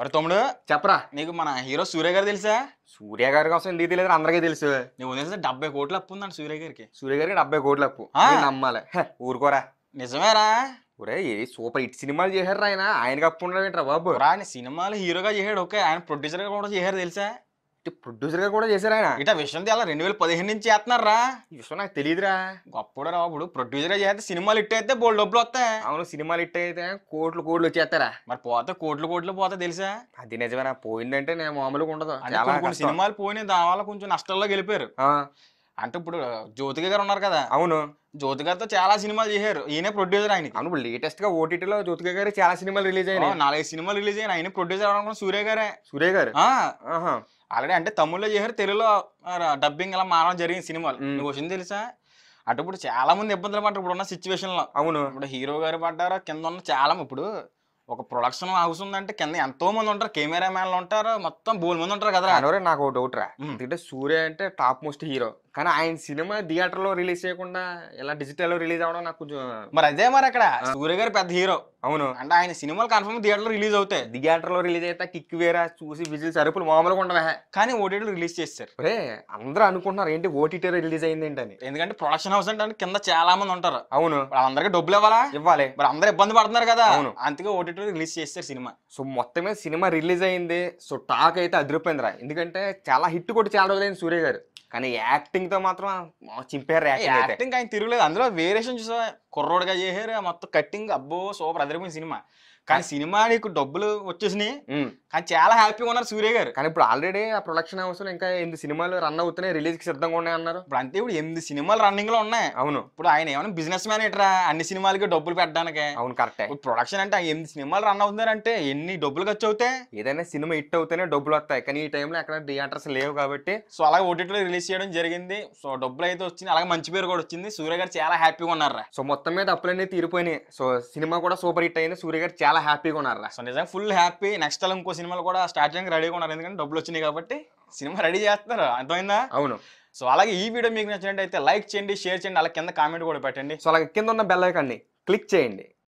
ఒరే తమ్ముడు చెప్పరా నీకు మన హీరో సూర్య గారు తెలుసా సూర్య గారి కోసం ఎందుకు తెలియదు అందరికీ తెలుసు నువ్వు తెలిసి డెబ్బై కోట్లు అప్పు ఉందండి సూర్య గారికి సూర్య గారికి డెబ్బై కోట్ల అప్పు నమ్మాలి ఊరుకోరా నిజమేరా ఒరే ఏ సూపర్ హిట్ సినిమాలు చేశారు ఆయన ఆయనకి అప్పు ఉండడం ఏంట్రా బాబు రా సినిమాలు హీరోగా చేశాడు ఓకే ఆయన ప్రొడ్యూసర్ గా కూడా చేశారు తెలుసా ప్రొడ్యూసర్ గా కూడా చేశారు ఆయన ఇట విషయం అలా రెండు వేల పదిహేను నుంచి చేస్తున్నారా ఈ విషయం నాకు తెలియదురా గొప్పడు రావు ప్రొడ్యూసర్ చేస్తే సినిమాలు ఇట్ అయితే బోల్డ్ డబ్బులు వస్తాయి అవును సినిమాలు ఇట్ అయితే కోట్లు కోట్లు వచ్చేస్తారా మరి పోతే కోట్లు కోట్లు పోతే తెలుసా అది నిజమేనా పోయిందంటే నేను మామూలుగా ఉండదు సినిమాలు పోయినాయి దావాల కొంచెం నష్టాల్లో గెలిపారు అంటే ఇప్పుడు జ్యోతిక గారు ఉన్నారు కదా అవును జ్యోతి గారితో చాలా సినిమాలు చేశారు ఈయన ప్రొడ్యూసర్ ఆయన అవును ఇప్పుడు లేటెస్ట్ గా ఓటీటీలో జ్యోతిక గారు చాలా సినిమాలు రిలీజ్ అయినాయి నాలుగైదు సినిమాలు రిలీజ్ అయినాయి ఆయన ప్రొడ్యూసర్ అనుకున్న సూర్య గారే సూర్య గారు ఆల్రెడీ అంటే తమ్ముళ్ళు చేశారు తెలుగులో డబ్బింగ్ ఎలా మారడం జరిగింది సినిమాలు నువ్వు వచ్చింది తెలుసా అటు ఇప్పుడు చాలా మంది ఇబ్బందులు పడ్డారు ఇప్పుడు ఉన్న సిచ్యువేషన్ లో అవును ఇప్పుడు హీరో గారు పడ్డారు కింద ఉన్న చాలా ఇప్పుడు ఒక ప్రొడక్షన్ హౌస్ ఉందంటే కింద ఎంతో మంది ఉంటారు కెమెరా మ్యాన్లు ఉంటారు మొత్తం బోల్ మంది ఉంటారు కదా నాకు ఒక డౌట్ రా ఎందుకంటే సూర్య అంటే టాప్ మోస్ట్ హీరో కానీ ఆయన సినిమా థియేటర్ లో రిలీజ్ చేయకుండా ఇలా డిజిటల్ లో రిలీజ్ అవడం నాకు కొంచెం మరి అదే మరి అక్కడ సూర్య గారు పెద్ద హీరో అవును అంటే ఆయన సినిమాలు కన్ఫర్మ్ థియేటర్ లో రిలీజ్ అవుతాయి థియేటర్ లో రిలీజ్ అయితే కిక్ వేరా చూసి విజిల్ సరుపులు మామూలుగా ఉండవే కానీ ఓటీటీ రిలీజ్ చేస్తారు అరే అందరూ అనుకుంటున్నారు ఏంటి ఓటీటీ రిలీజ్ అయింది ఏంటని ఎందుకంటే ప్రొడక్షన్ హౌస్ అంటే కింద చాలా మంది ఉంటారు అవును వాళ్ళందరికీ డబ్బులు ఇవ్వాలా ఇవ్వాలి మరి అందరూ ఇబ్బంది పడుతున్నారు కదా అవును అందుకే ఓటీటీ రిలీజ్ చేస్తారు సినిమా సో మొత్తమే సినిమా రిలీజ్ అయింది సో టాక్ అయితే అదిరిపోయిందిరా ఎందుకంటే చాలా హిట్ కొట్టి చాలా అయింది సూర్య గారు కానీ యాక్టింగ్ తో మాత్రం చింపారు యాక్టింగ్ ఆయన తిరగలేదు అందులో వేరియేషన్ చూసా కుర్రోడ్గా చేసారు మొత్తం కట్టింగ్ అబ్బో సూపర్ అదిరిపోయిన సినిమా కానీ సినిమా నీకు డబ్బులు వచ్చేసినాయి కానీ చాలా హ్యాపీగా ఉన్నారు సూర్య గారు కానీ ఇప్పుడు ఆల్రెడీ ఆ ప్రొడక్షన్ హౌస్ లో ఇంకా ఎనిమిది సినిమాలు రన్ అవుతున్నాయి రిలీజ్ కి సిద్ధంగా ఉన్నాయి అన్నారు ఇప్పుడు అంతే ఇప్పుడు ఎనిమిది సినిమాలు రన్నింగ్ లో ఉన్నాయి అవును ఇప్పుడు ఆయన ఏమైనా బిజినెస్ మ్యాన్ ఇట్రా అన్ని సినిమాలకి డబ్బులు పెట్టడానికి అవును కరెక్ట్ ఇప్పుడు ప్రొడక్షన్ అంటే ఎనిమిది సినిమాలు రన్ అవుతున్నారంటే ఎన్ని డబ్బులు ఖర్చు అవుతాయి ఏదైనా సినిమా హిట్ అవుతాయి డబ్బులు వస్తాయి కానీ ఈ టైంలో ఎక్కడ థియేటర్స్ లేవు కాబట్టి సో అలాగే ఓటీటీలో రిలీజ్ చేయడం జరిగింది సో డబ్బులు అయితే వచ్చింది అలాగే మంచి పేరు కూడా వచ్చింది సూర్య గారు చాలా హ్యాపీగా ఉన్నారు సో మొత్తం మీద అప్పులన్నీ తీరిపోయినాయి సో సినిమా కూడా సూపర్ హిట్ అయింది సూర్య గారు చాలా చాలా హ్యాపీగా ఉన్నారు సో నిజంగా ఫుల్ హ్యాపీ నెక్స్ట్ అలా ఇంకో సినిమాలు కూడా స్టార్ట్ చేయడానికి రెడీగా ఉన్నారు ఎందుకంటే డబ్బులు వచ్చినాయి కాబట్టి సినిమా రెడీ చేస్తున్నారు అర్థమైందా అవును సో అలాగే ఈ వీడియో మీకు నచ్చినట్టు అయితే లైక్ చేయండి షేర్ చేయండి అలా కింద కామెంట్ కూడా పెట్టండి సో అలాగే కింద ఉన్న బెల్ ఐకాన్ని క్లిక్ చేయండి